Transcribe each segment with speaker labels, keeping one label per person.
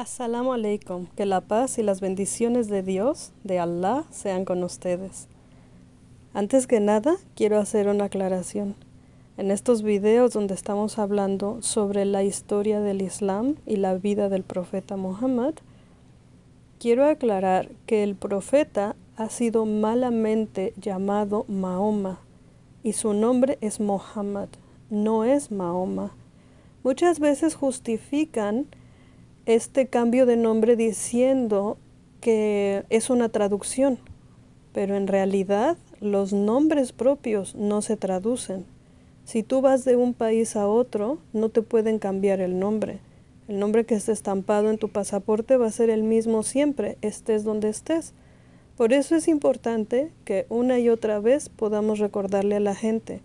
Speaker 1: Asalamu alaikum. Que la paz y las bendiciones de Dios, de Allah, sean con ustedes. Antes que nada, quiero hacer una aclaración. En estos videos donde estamos hablando sobre la historia del Islam y la vida del profeta Muhammad, quiero aclarar que el profeta ha sido malamente llamado Mahoma y su nombre es Muhammad, no es Mahoma. Muchas veces justifican este cambio de nombre diciendo que es una traducción, pero en realidad los nombres propios no se traducen. Si tú vas de un país a otro, no te pueden cambiar el nombre. El nombre que esté estampado en tu pasaporte va a ser el mismo siempre, estés donde estés. Por eso es importante que una y otra vez podamos recordarle a la gente,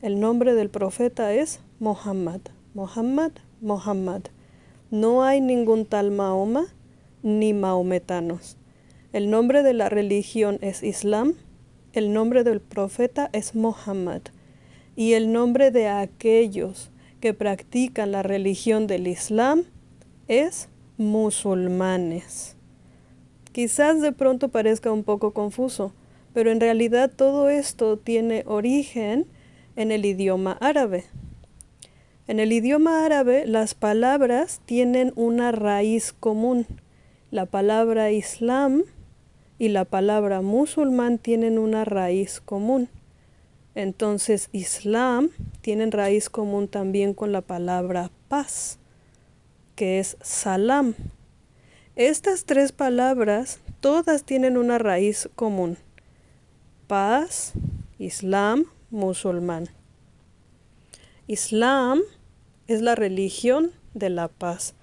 Speaker 1: el nombre del profeta es Mohammed, Mohammed, Mohammed. No hay ningún tal Mahoma ni maometanos. El nombre de la religión es Islam, el nombre del profeta es Mohammed y el nombre de aquellos que practican la religión del Islam es musulmanes. Quizás de pronto parezca un poco confuso, pero en realidad todo esto tiene origen en el idioma árabe. En el idioma árabe las palabras tienen una raíz común. La palabra islam y la palabra musulmán tienen una raíz común. Entonces, islam tienen raíz común también con la palabra paz, que es salam. Estas tres palabras todas tienen una raíz común. Paz, islam, musulmán. Islam es la religión de la paz.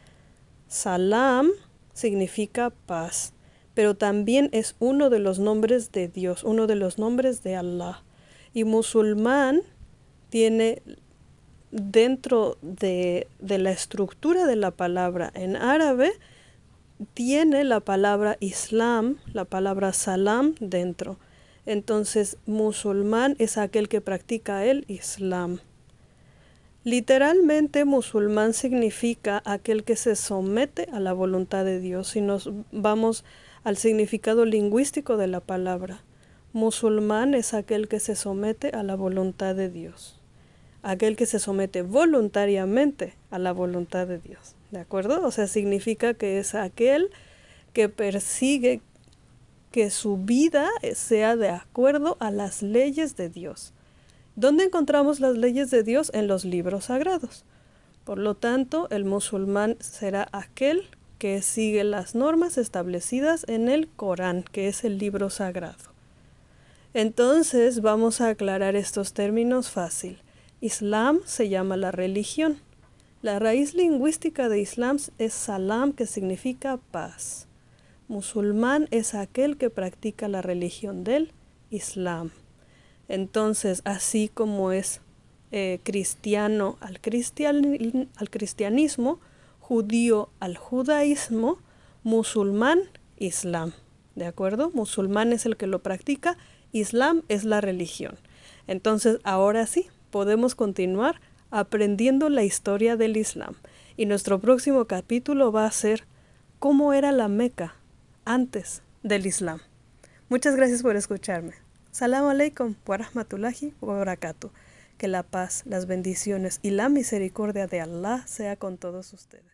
Speaker 1: Salam significa paz, pero también es uno de los nombres de Dios, uno de los nombres de Allah. Y musulmán tiene dentro de, de la estructura de la palabra en árabe, tiene la palabra Islam, la palabra Salam dentro. Entonces, musulmán es aquel que practica el Islam. Literalmente musulmán significa aquel que se somete a la voluntad de Dios. Si nos vamos al significado lingüístico de la palabra, musulmán es aquel que se somete a la voluntad de Dios. Aquel que se somete voluntariamente a la voluntad de Dios. ¿De acuerdo? O sea, significa que es aquel que persigue que su vida sea de acuerdo a las leyes de Dios. ¿Dónde encontramos las leyes de Dios? En los libros sagrados. Por lo tanto, el musulmán será aquel que sigue las normas establecidas en el Corán, que es el libro sagrado. Entonces vamos a aclarar estos términos fácil. Islam se llama la religión. La raíz lingüística de Islam es salam, que significa paz. Musulmán es aquel que practica la religión del Islam. Entonces, así como es eh, cristiano al, cristian, al cristianismo, judío al judaísmo, musulmán, islam. ¿De acuerdo? Musulmán es el que lo practica, islam es la religión. Entonces, ahora sí, podemos continuar aprendiendo la historia del islam. Y nuestro próximo capítulo va a ser cómo era la Meca antes del islam. Muchas gracias por escucharme. Salam alaykum wa rahmatullahi wa barakatuh. Que la paz, las bendiciones y la misericordia de Allah sea con todos ustedes.